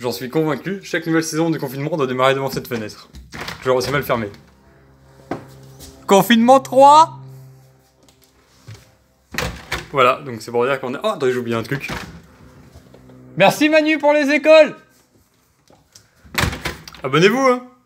J'en suis convaincu, chaque nouvelle saison de confinement doit démarrer devant cette fenêtre. Toujours aussi mal fermée. Confinement 3 Voilà, donc c'est pour dire qu'on a... Oh, attendez, j'ai oublié un truc. Merci Manu pour les écoles Abonnez-vous, hein